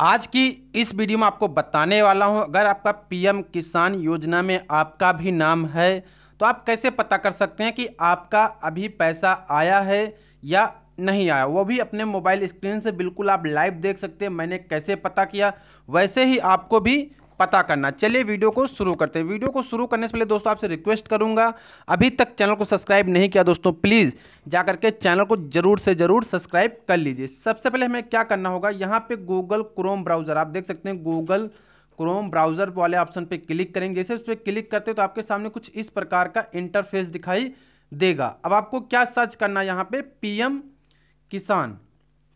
आज की इस वीडियो में आपको बताने वाला हूं अगर आपका पीएम किसान योजना में आपका भी नाम है तो आप कैसे पता कर सकते हैं कि आपका अभी पैसा आया है या नहीं आया वो भी अपने मोबाइल स्क्रीन से बिल्कुल आप लाइव देख सकते हैं मैंने कैसे पता किया वैसे ही आपको भी पता करना चलिए वीडियो को शुरू करते हैं वीडियो को शुरू करने से पहले दोस्तों आपसे रिक्वेस्ट करूंगा अभी तक चैनल को सब्सक्राइब नहीं किया दोस्तों प्लीज़ जा करके चैनल को जरूर से ज़रूर सब्सक्राइब कर लीजिए सबसे पहले हमें क्या करना होगा यहाँ पे गूगल क्रोम ब्राउज़र आप देख सकते हैं गूगल क्रोम ब्राउज़र वाले ऑप्शन पर क्लिक करेंगे जैसे उस पर क्लिक करते हैं तो आपके सामने कुछ इस प्रकार का इंटरफेस दिखाई देगा अब आपको क्या सर्च करना है यहाँ पे पी किसान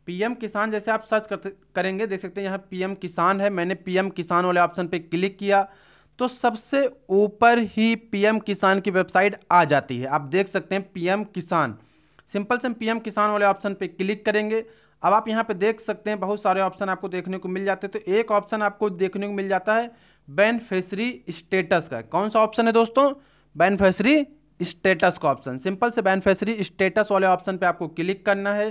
पीएम किसान जैसे आप सर्च करते करेंगे देख सकते हैं यहाँ पीएम किसान है मैंने पीएम किसान वाले ऑप्शन पे क्लिक किया तो सबसे ऊपर ही पीएम किसान की वेबसाइट आ जाती है आप देख सकते हैं पीएम किसान सिंपल से हम पीएम किसान वाले ऑप्शन पे क्लिक करेंगे अब आप यहाँ पे देख सकते हैं बहुत सारे ऑप्शन आपको देखने को मिल जाते हैं तो एक ऑप्शन आपको देखने को मिल जाता है बेनिफिशरी स्टेटस का कौन सा ऑप्शन है दोस्तों बेनिफिशरी स्टेटस का ऑप्शन सिंपल से बेनिफिशरी स्टेटस वाले ऑप्शन पे आपको क्लिक करना है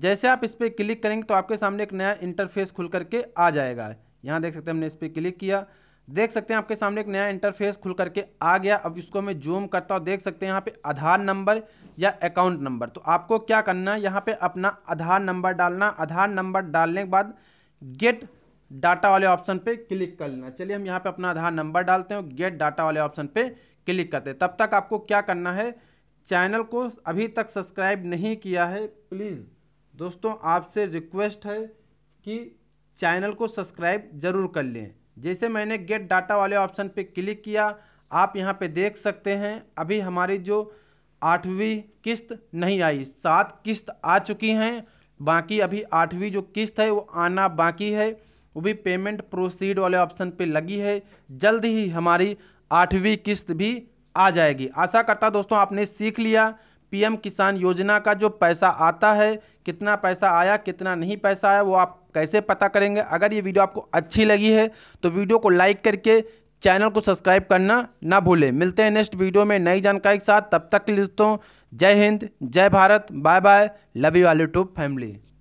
जैसे आप इस पर क्लिक करेंगे तो आपके सामने एक नया इंटरफेस खुल करके आ जाएगा यहाँ देख सकते हैं हमने इस पर क्लिक किया देख सकते हैं आपके सामने एक नया इंटरफेस खुल करके आ गया अब इसको मैं जूम करता हूँ देख सकते हैं यहाँ पे आधार नंबर या अकाउंट नंबर तो आपको क्या करना है यहाँ पे अपना आधार नंबर डालना आधार नंबर डालने के बाद गेट डाटा वाले ऑप्शन पे क्लिक कर लेना चलिए हम यहाँ पे अपना आधार नंबर डालते हैं गेट डाटा वाले ऑप्शन पे क्लिक करते हैं तब तक आपको क्या करना है चैनल को अभी तक सब्सक्राइब नहीं किया है प्लीज़ दोस्तों आपसे रिक्वेस्ट है कि चैनल को सब्सक्राइब ज़रूर कर लें जैसे मैंने गेट डाटा वाले ऑप्शन पे क्लिक किया आप यहाँ पे देख सकते हैं अभी हमारी जो आठवीं किस्त नहीं आई सात किस्त आ चुकी हैं बाकी अभी आठवीं जो किस्त है वो आना बाकी है वो भी पेमेंट प्रोसीड वाले ऑप्शन पे लगी है जल्द ही हमारी आठवीं किस्त भी आ जाएगी आशा करता दोस्तों आपने सीख लिया पीएम किसान योजना का जो पैसा आता है कितना पैसा आया कितना नहीं पैसा आया वो आप कैसे पता करेंगे अगर ये वीडियो आपको अच्छी लगी है तो वीडियो को लाइक करके चैनल को सब्सक्राइब करना ना भूलें मिलते हैं नेक्स्ट वीडियो में नई जानकारी के साथ तब तक दोस्तों जय हिंद जय Bharat bye bye love you all YouTube family